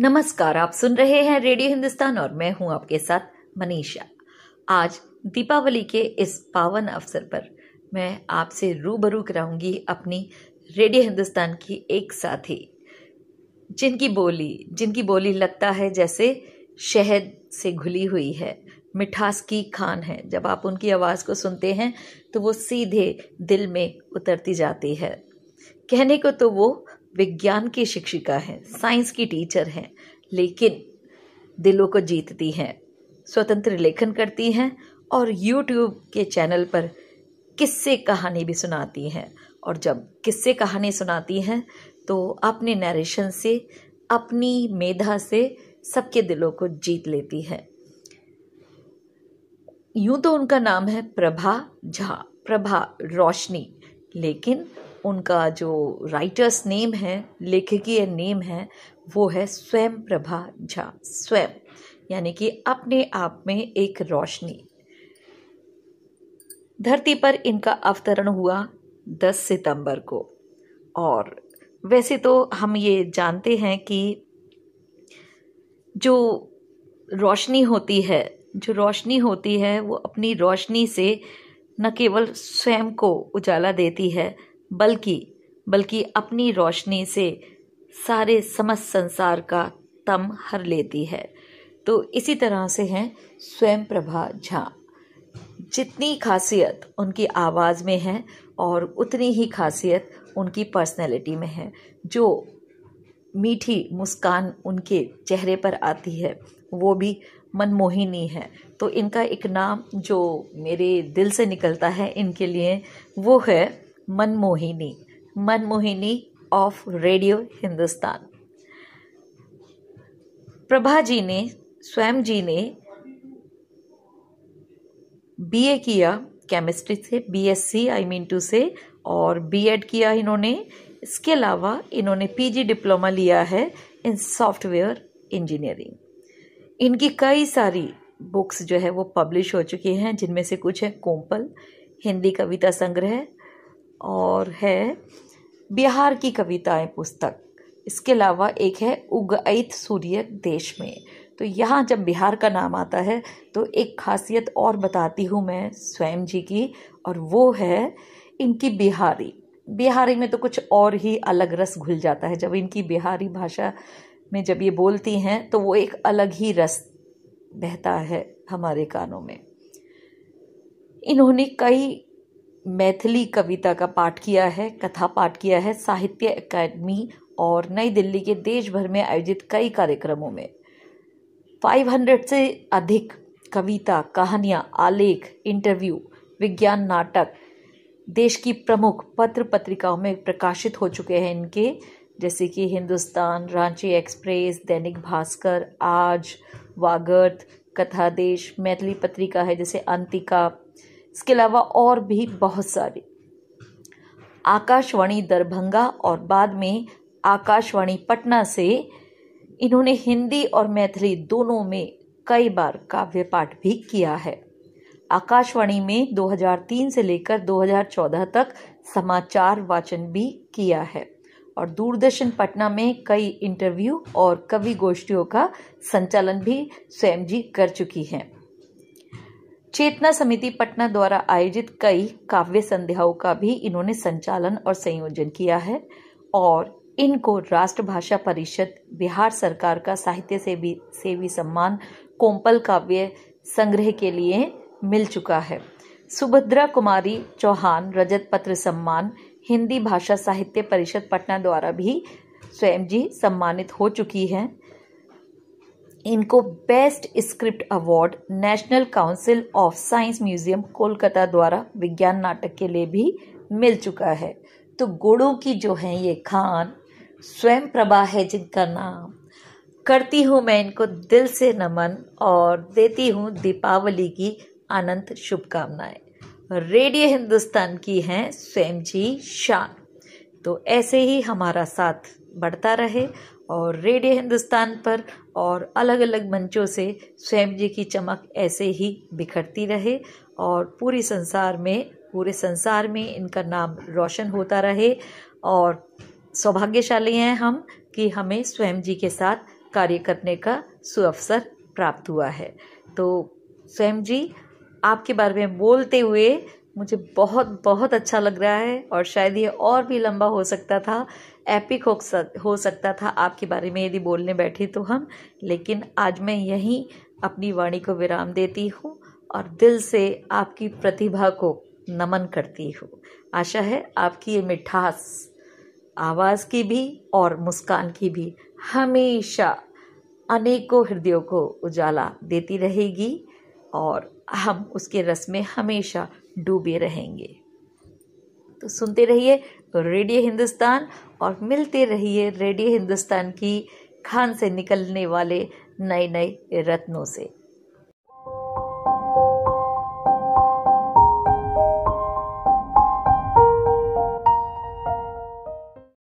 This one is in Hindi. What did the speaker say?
नमस्कार आप सुन रहे हैं रेडियो हिंदुस्तान और मैं हूं आपके साथ मनीषा आज दीपावली के इस पावन अवसर पर मैं आपसे रूबरू कराऊंगी अपनी रेडियो हिंदुस्तान की एक साथी जिनकी बोली जिनकी बोली लगता है जैसे शहद से घुली हुई है मिठास की खान है जब आप उनकी आवाज़ को सुनते हैं तो वो सीधे दिल में उतरती जाती है कहने को तो वो विज्ञान की शिक्षिका है साइंस की टीचर हैं लेकिन दिलों को जीतती हैं स्वतंत्र लेखन करती हैं और यूट्यूब के चैनल पर किस्से कहानी भी सुनाती हैं और जब किस्से कहानी सुनाती हैं तो अपने नरेशन से अपनी मेधा से सबके दिलों को जीत लेती है यूं तो उनका नाम है प्रभा झा प्रभा रोशनी लेकिन उनका जो राइटर्स नेम है लेखकीय नेम है वो है स्वयं प्रभा झा स्वयं यानी कि अपने आप में एक रोशनी धरती पर इनका अवतरण हुआ 10 सितंबर को और वैसे तो हम ये जानते हैं कि जो रोशनी होती है जो रोशनी होती है वो अपनी रोशनी से न केवल स्वयं को उजाला देती है बल्कि बल्कि अपनी रोशनी से सारे समस्त संसार का तम हर लेती है तो इसी तरह से हैं स्वयं प्रभा झा जितनी खासियत उनकी आवाज़ में है और उतनी ही खासियत उनकी पर्सनैलिटी में है जो मीठी मुस्कान उनके चेहरे पर आती है वो भी मनमोहिनी है तो इनका एक नाम जो मेरे दिल से निकलता है इनके लिए वो है मनमोहिनी मनमोहिनी ऑफ रेडियो हिंदुस्तान प्रभा जी ने स्वयं जी ने बीए किया केमिस्ट्री से बीएससी आई मीन टू से और बीएड किया इन्होंने इसके अलावा इन्होंने पीजी डिप्लोमा लिया है इन सॉफ्टवेयर इंजीनियरिंग इनकी कई सारी बुक्स जो है वो पब्लिश हो चुकी हैं जिनमें से कुछ है कोम्पल हिंदी कविता संग्रह और है बिहार की कविताएं पुस्तक इसके अलावा एक है उगैत सूर्य देश में तो यहाँ जब बिहार का नाम आता है तो एक खासियत और बताती हूँ मैं स्वयं जी की और वो है इनकी बिहारी बिहारी में तो कुछ और ही अलग रस घुल जाता है जब इनकी बिहारी भाषा में जब ये बोलती हैं तो वो एक अलग ही रस बहता है हमारे कानों में इन्होंने कई मैथिली कविता का पाठ किया है कथा पाठ किया है साहित्य अकादमी और नई दिल्ली के देश भर में आयोजित कई कार्यक्रमों में 500 से अधिक कविता कहानियाँ आलेख इंटरव्यू विज्ञान नाटक देश की प्रमुख पत्र पत्रिकाओं में प्रकाशित हो चुके हैं इनके जैसे कि हिंदुस्तान रांची एक्सप्रेस दैनिक भास्कर आज वागर्थ कथा देश मैथिली पत्रिका है जैसे अंतिका इसके अलावा और भी बहुत सारी आकाशवाणी दरभंगा और बाद में आकाशवाणी पटना से इन्होंने हिंदी और मैथिली दोनों में कई बार काव्य पाठ भी किया है आकाशवाणी में 2003 से लेकर 2014 तक समाचार वाचन भी किया है और दूरदर्शन पटना में कई इंटरव्यू और कवि गोष्ठियों का संचालन भी स्वयं जी कर चुकी हैं चेतना समिति पटना द्वारा आयोजित कई काव्य संध्याओं का भी इन्होंने संचालन और संयोजन किया है और इनको राष्ट्रभाषा परिषद बिहार सरकार का साहित्य सेवी सेवी सम्मान कोम्पल काव्य संग्रह के लिए मिल चुका है सुभद्रा कुमारी चौहान रजत पत्र सम्मान हिंदी भाषा साहित्य परिषद पटना द्वारा भी स्वयं जी सम्मानित हो चुकी हैं इनको best script award National Council of Science Museum Kolkata द्वारा विज्ञान नाटक के लिए भी मिल चुका है तो गुड़ों की जो है ये खान स्वयं प्रभा है जिनका नाम करती हूँ मैं इनको दिल से नमन और देती हूँ दीपावली की अनंत शुभकामनाएं रेडियो हिंदुस्तान की हैं स्वयं जी शान तो ऐसे ही हमारा साथ बढ़ता रहे और रेडियो हिंदुस्तान पर और अलग अलग मंचों से स्वयं जी की चमक ऐसे ही बिखरती रहे और पूरे संसार में पूरे संसार में इनका नाम रोशन होता रहे और सौभाग्यशाली हैं हम कि हमें स्वयं जी के साथ कार्य करने का सुअवसर प्राप्त हुआ है तो स्वयं जी आपके बारे में बोलते हुए मुझे बहुत बहुत अच्छा लग रहा है और शायद ये और भी लंबा हो सकता था एपिक हो हो सकता था आपके बारे में यदि बोलने बैठे तो हम लेकिन आज मैं यहीं अपनी वाणी को विराम देती हूँ और दिल से आपकी प्रतिभा को नमन करती हूँ आशा है आपकी ये मिठास आवाज़ की भी और मुस्कान की भी हमेशा अनेकों हृदयों को उजाला देती रहेगी और हम उसके रस में हमेशा डूबे रहेंगे तो सुनते रहिए रेडियो हिंदुस्तान और मिलते रहिए रेडियो हिंदुस्तान की खान से निकलने वाले नए नए रत्नों से